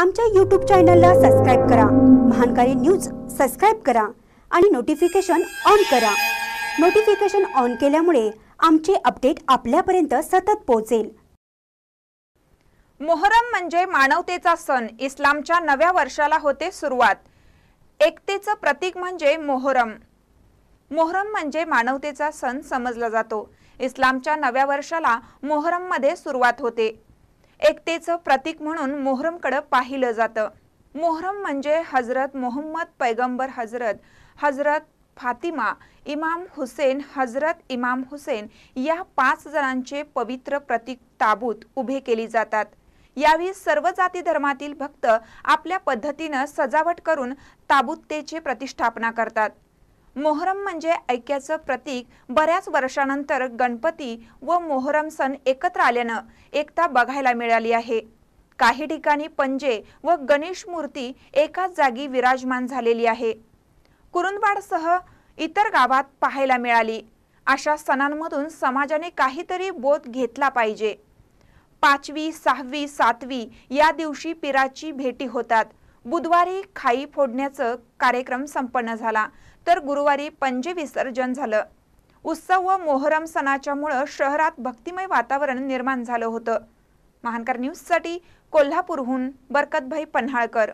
आमच्या यूट्यूब चॅनलला सबस्क्राईब करा महानकारी न्यूज सबस्क्राईब करा आणि नोटिफिकेशन ऑन करा नोटिफिकेशन ऑन केल्यामुळे आमचे अपडेट आपल्यापर्यंत सतत पोहोचेल मोहरम म्हणजे मानवतेचा सण इस्लामच्या नव्या वर्षाला होते सुरुवात एकतेचं प्रतीक म्हणजे मोहरम मोहरम म्हणजे मानवतेचा सण समजला जातो इस्लामच्या नव्या वर्षाला मोहरममध्ये सुरुवात होते एकतेचं प्रतीक म्हणून मोहरमकडे पाहिलं जातं मोहरम म्हणजे हजरत मोहम्मद पैगंबर हजरत हजरत फातिमा इमाम हुसेन हजरत इमाम हुसेन या पाच जणांचे पवित्र प्रतीक ताबूत उभे केली जातात यावेळी सर्व जाती धर्मातील भक्त आपल्या पद्धतीनं सजावट करून ताबूततेची प्रतिष्ठापना करतात मोहरम म्हणजे ऐक्याचं प्रतीक बऱ्याच वर्षानंतर गणपती व मोहरम सण एकत्र आल्यानं एकता बघायला मिळाली आहे काही ठिकाणी पंजे व गणेश मूर्ती एकाच जागी विराजमान झालेली आहे कुरुंदवाडसह इतर गावात पाहायला मिळाली अशा सणांमधून समाजाने काहीतरी बोध घेतला पाहिजे पाचवी सहावी सातवी या दिवशी पिराची भेटी होतात बुधवारी खाई फोडण्याचं कार्यक्रम संपन्न झाला तर गुरुवारी पंजे विसर्जन झालं उत्सव व मोहरम सणाच्यामुळं शहरात भक्तिमय वातावरण निर्माण झालं होतं महानकर न्यूजसाठी कोल्हापूरहून बरकतभाई पन्हाळकर